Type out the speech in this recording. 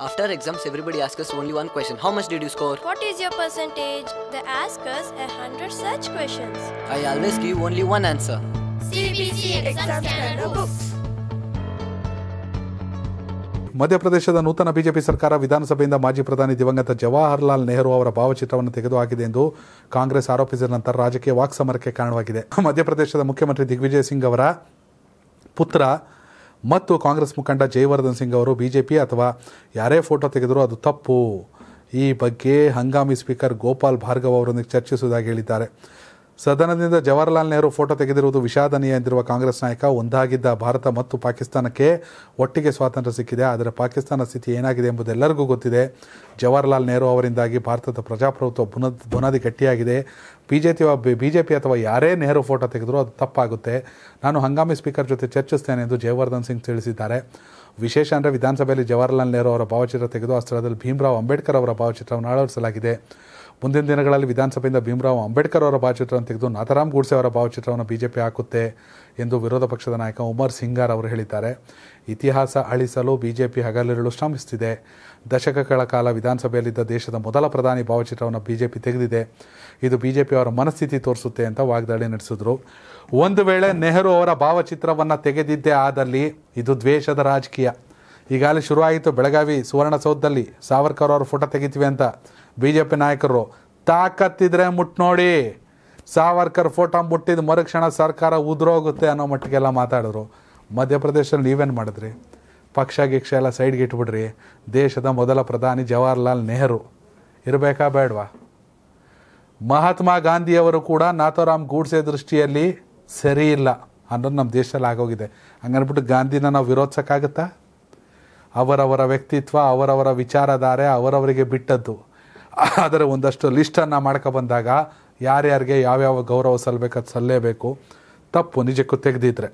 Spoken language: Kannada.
After exams, everybody asks us only one question. How much did you score? What is your percentage? They ask us a hundred such questions. I always give only one answer. CBC exam standard books. ಮಧ್ಯಪ್ರದೇಶದ ನೂತನ ಬಿಜೆಪಿ ಸರ್ಕಾರ ವಿಧಾನಸಭೆಯಿಂದ ಮಾಜಿ ಪ್ರಧಾನಿ ದಿವಂಗತ ಜವಾಹರ್ಲಾಲ್ ನೆಹರು ಅವರ ಭಾವಚಿತ್ರವನ್ನು ತೆಗೆದುಹಾಕಿದೆ ಎಂದು ಕಾಂಗ್ರೆಸ್ ಆರೋಪಿಸಿದ ನಂತರ ರಾಜಕೀಯ ವಾಕ್ಸಮರಕ್ಕೆ ಕಾರಣವಾಗಿದೆ ಮಧ್ಯಪ್ರದೇಶದ ಮುಖ್ಯಮಂತ್ರಿ ದಿಗ್ವಿಜಯ್ ಸಿಂಗ್ ಅವರ ಪುತ್ರ ಮತ್ತು ಕಾಂಗ್ರೆಸ್ ಮುಖಂಡ ಜಯವರ್ಧನ್ ಸಿಂಗ್ ಅವರು ಪಿ ಅಥವಾ ಯಾರೇ ಫೋಟೋ ತೆಗೆದರೂ ಅದು ತಪ್ಪು ಈ ಬಗ್ಗೆ ಹಂಗಾಮಿ ಸ್ಪೀಕರ್ ಗೋಪಾಲ್ ಭಾರ್ಗವ್ ಅವರೊಂದಿಗೆ ಚರ್ಚಿಸುವುದಾಗಿ ಹೇಳಿದ್ದಾರೆ ಸದನದಿಂದ ಜವಾಹರಲಾಲ್ ನೆಹರು ಫೋಟೋ ತೆಗೆದಿರುವುದು ವಿಷಾದನೀಯ ಎಂದಿರುವ ಕಾಂಗ್ರೆಸ್ ನಾಯಕ ಒಂದಾಗಿದ್ದ ಭಾರತ ಮತ್ತು ಪಾಕಿಸ್ತಾನಕ್ಕೆ ಒಟ್ಟಿಗೆ ಸ್ವಾತಂತ್ರ್ಯ ಸಿಕ್ಕಿದೆ ಆದರೆ ಪಾಕಿಸ್ತಾನ ಸ್ಥಿತಿ ಏನಾಗಿದೆ ಎಂಬುದೆಲ್ಲರಿಗೂ ಗೊತ್ತಿದೆ ಜವಾಹರಲಾಲ್ ನೆಹರು ಅವರಿಂದಾಗಿ ಭಾರತದ ಪ್ರಜಾಪ್ರಭುತ್ವ ಬುನದ್ ಬುನಾದಿ ಗಟ್ಟಿಯಾಗಿದೆ ಬಿಜೆಪಿ ಬಿ ಜೆ ಪಿ ಅಥವಾ ಯಾರೇ ನೆಹರು ಫೋಟೋ ತೆಗೆದರೂ ಅದು ತಪ್ಪಾಗುತ್ತೆ ನಾನು ಹಂಗಾಮಿ ಸ್ಪೀಕರ್ ಜೊತೆ ಚರ್ಚಿಸ್ತೇನೆ ಎಂದು ಜಯವರ್ಧನ್ ಸಿಂಗ್ ತಿಳಿಸಿದ್ದಾರೆ ವಿಶೇಷ ಅಂದರೆ ವಿಧಾನಸಭೆಯಲ್ಲಿ ಜವಾಹರಲಾಲ್ ನೆಹರು ಅವರ ಭಾವಚಿತ್ರ ತೆಗೆದು ಆ ಸ್ಥಳದಲ್ಲಿ ಭೀಮ್ರಾವ್ ಅಂಬೇಡ್ಕರ್ ಅವರ ಭಾವಚಿತ್ರವನ್ನು ಅಳವಡಿಸಲಾಗಿದೆ ಮುಂದಿನ ದಿನಗಳಲ್ಲಿ ವಿಧಾನಸಭೆಯಿಂದ ಭೀಮರಾವ್ ಅಂಬೇಡ್ಕರ್ ಅವರ ಭಾವಚಿತ್ರವನ್ನು ತೆಗೆದು ನಾಥರಾಮ್ ಗೂಡ್ಸೆ ಅವರ ಭಾವಚಿತ್ರವನ್ನು ಬಿಜೆಪಿ ಹಾಕುತ್ತೆ ಎಂದು ವಿರೋಧ ಪಕ್ಷದ ನಾಯಕ ಉಮರ್ ಸಿಂಗಾರ್ ಅವರು ಹೇಳಿದ್ದಾರೆ ಇತಿಹಾಸ ಅಳಿಸಲು ಬಿಜೆಪಿ ಹಗಲಿರುಳು ಶ್ರಮಿಸುತ್ತಿದೆ ದಶಕಗಳ ಕಾಲ ವಿಧಾನಸಭೆಯಲ್ಲಿದ್ದ ದೇಶದ ಮೊದಲ ಪ್ರಧಾನಿ ಭಾವಚಿತ್ರವನ್ನು ಬಿಜೆಪಿ ತೆಗೆದಿದೆ ಇದು ಬಿಜೆಪಿ ಅವರ ಮನಸ್ಥಿತಿ ತೋರಿಸುತ್ತೆ ಅಂತ ವಾಗ್ದಾಳಿ ನಡೆಸಿದ್ರು ಒಂದು ವೇಳೆ ನೆಹರು ಅವರ ಭಾವಚಿತ್ರವನ್ನು ತೆಗೆದಿದ್ದೇ ಆದಲ್ಲಿ ಇದು ದ್ವೇಷದ ರಾಜಕೀಯ ಈಗಾಗಲೇ ಶುರುವಾಯಿತು ಬೆಳಗಾವಿ ಸುವರ್ಣಸೌಧದಲ್ಲಿ ಸಾವರ್ಕರ್ ಅವರು ಫೋಟೋ ತೆಗಿತೀವಿ ಅಂತ ಬಿ ಜೆ ಪಿ ನಾಯಕರು ತಾಕತ್ತಿದ್ರೆ ಮುಟ್ ನೋಡಿ ಸಾವರ್ಕರ್ ಫೋಟೋ ಮುಟ್ಟಿದ ಮರುಕ್ಷಣ ಸರ್ಕಾರ ಉದುರೋಗುತ್ತೆ ಅನ್ನೋ ಮಟ್ಟಿಗೆಲ್ಲ ಮಾತಾಡಿದ್ರು ಮಧ್ಯಪ್ರದೇಶದಲ್ಲಿ ನೀವೇನು ಮಾಡಿದ್ರಿ ಪಕ್ಷ ಗಿಕ್ಷ ಎಲ್ಲ ಸೈಡ್ಗೆ ಇಟ್ಬಿಡ್ರಿ ದೇಶದ ಮೊದಲ ಪ್ರಧಾನಿ ಜವಾಹರ್ಲಾಲ್ ನೆಹರು ಇರಬೇಕಾ ಬೇಡವಾ ಮಹಾತ್ಮ ಗಾಂಧಿಯವರು ಕೂಡ ನಾಥೋರಾಮ್ ಗೂಡ್ಸೆ ದೃಷ್ಟಿಯಲ್ಲಿ ಸರಿ ಇಲ್ಲ ಅನ್ನೋದು ನಮ್ಮ ದೇಶದಲ್ಲಿ ಆಗೋಗಿದೆ ಹಂಗನ್ಬಿಟ್ಟು ಗಾಂಧಿನ ನಾವು ವಿರೋಧಿಸೋಕ್ಕಾಗುತ್ತಾ ಅವರವರ ವ್ಯಕ್ತಿತ್ವ ಅವರವರ ವಿಚಾರಧಾರೆ ಅವರವರಿಗೆ ಬಿಟ್ಟದ್ದು ಆದರೆ ಒಂದಷ್ಟು ಲಿಸ್ಟನ್ನು ಬಂದಾಗ ಯಾರ್ಯಾರಿಗೆ ಯಾವ್ಯಾವ ಗೌರವ ಸಲ್ಲಬೇಕು ಸಲ್ಲೇಬೇಕು ತಪ್ಪು ನಿಜಕ್ಕೂ ತೆಗೆದಿದ್ರೆ